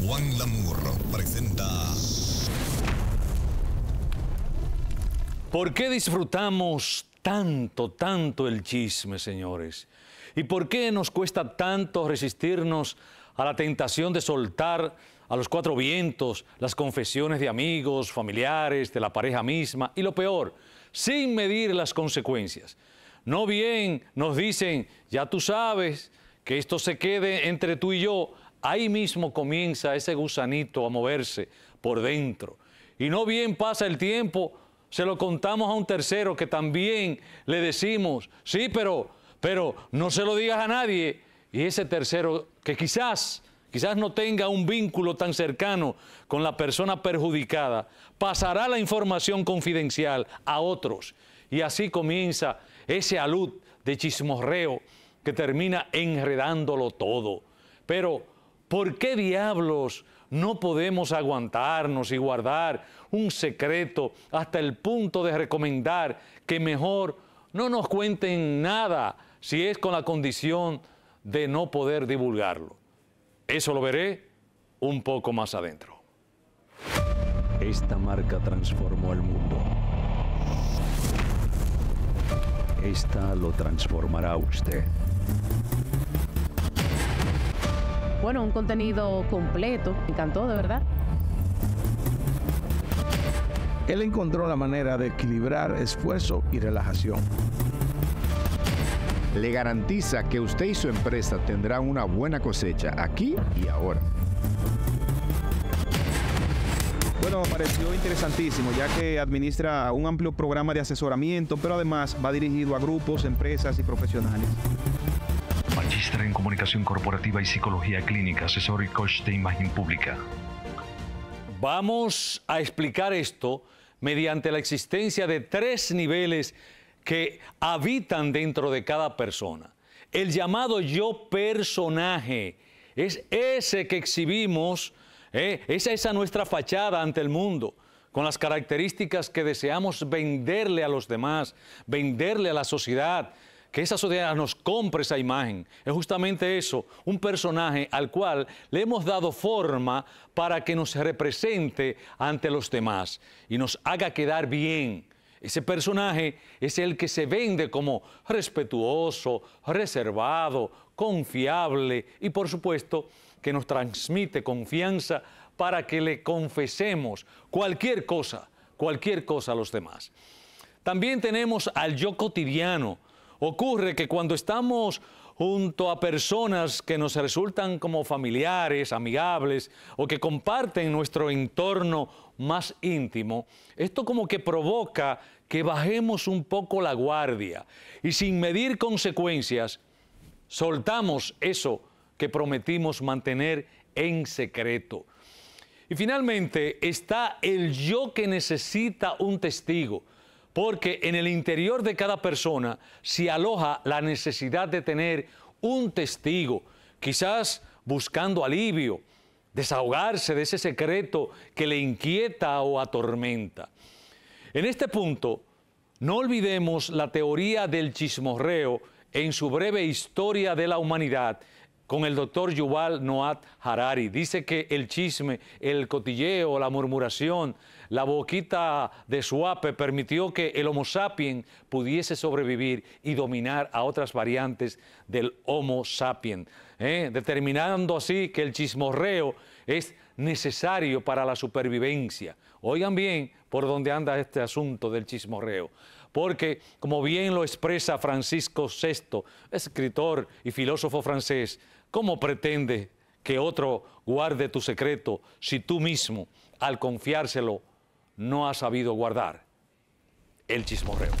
Juan LAMUR, presenta. ¿Por qué disfrutamos tanto, tanto el chisme, señores? ¿Y por qué nos cuesta tanto resistirnos a la tentación de soltar a los cuatro vientos las confesiones de amigos, familiares, de la pareja misma? Y lo peor, sin medir las consecuencias. No bien nos dicen, ya tú sabes, que esto se quede entre tú y yo, ahí mismo comienza ese gusanito a moverse por dentro. Y no bien pasa el tiempo, se lo contamos a un tercero que también le decimos, sí, pero, pero no se lo digas a nadie. Y ese tercero que quizás, quizás no tenga un vínculo tan cercano con la persona perjudicada, pasará la información confidencial a otros. Y así comienza ese alud de chismorreo que termina enredándolo todo. Pero ¿Por qué diablos no podemos aguantarnos y guardar un secreto hasta el punto de recomendar que mejor no nos cuenten nada si es con la condición de no poder divulgarlo? Eso lo veré un poco más adentro. Esta marca transformó el mundo. Esta lo transformará usted bueno, un contenido completo. Me encantó, de verdad. Él encontró la manera de equilibrar esfuerzo y relajación. Le garantiza que usted y su empresa tendrán una buena cosecha aquí y ahora. Bueno, me pareció interesantísimo, ya que administra un amplio programa de asesoramiento, pero además va dirigido a grupos, empresas y profesionales en comunicación corporativa y psicología clínica, asesor y coach de imagen pública. Vamos a explicar esto mediante la existencia de tres niveles que habitan dentro de cada persona. El llamado yo personaje es ese que exhibimos, ¿eh? esa es nuestra fachada ante el mundo con las características que deseamos venderle a los demás, venderle a la sociedad, que esa sociedad nos compre esa imagen. Es justamente eso, un personaje al cual le hemos dado forma para que nos represente ante los demás y nos haga quedar bien. Ese personaje es el que se vende como respetuoso, reservado, confiable y por supuesto que nos transmite confianza para que le confesemos cualquier cosa, cualquier cosa a los demás. También tenemos al yo cotidiano, Ocurre que cuando estamos junto a personas que nos resultan como familiares, amigables o que comparten nuestro entorno más íntimo, esto como que provoca que bajemos un poco la guardia y sin medir consecuencias soltamos eso que prometimos mantener en secreto. Y finalmente está el yo que necesita un testigo porque en el interior de cada persona se aloja la necesidad de tener un testigo, quizás buscando alivio, desahogarse de ese secreto que le inquieta o atormenta. En este punto, no olvidemos la teoría del chismorreo en su breve historia de la humanidad con el doctor Yuval Noat Harari. Dice que el chisme, el cotilleo, la murmuración, la boquita de suape permitió que el Homo sapiens pudiese sobrevivir y dominar a otras variantes del Homo sapiens, ¿eh? determinando así que el chismorreo es necesario para la supervivencia. Oigan bien por dónde anda este asunto del chismorreo porque como bien lo expresa Francisco VI, escritor y filósofo francés, ¿Cómo pretende que otro guarde tu secreto si tú mismo, al confiárselo, no has sabido guardar? El chismorreo.